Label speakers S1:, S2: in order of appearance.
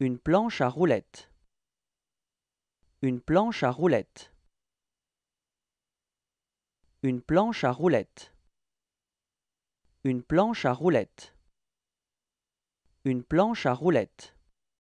S1: Une planche à roulette Une planche à roulette Une planche à roulette Une planche à roulette Une planche à roulette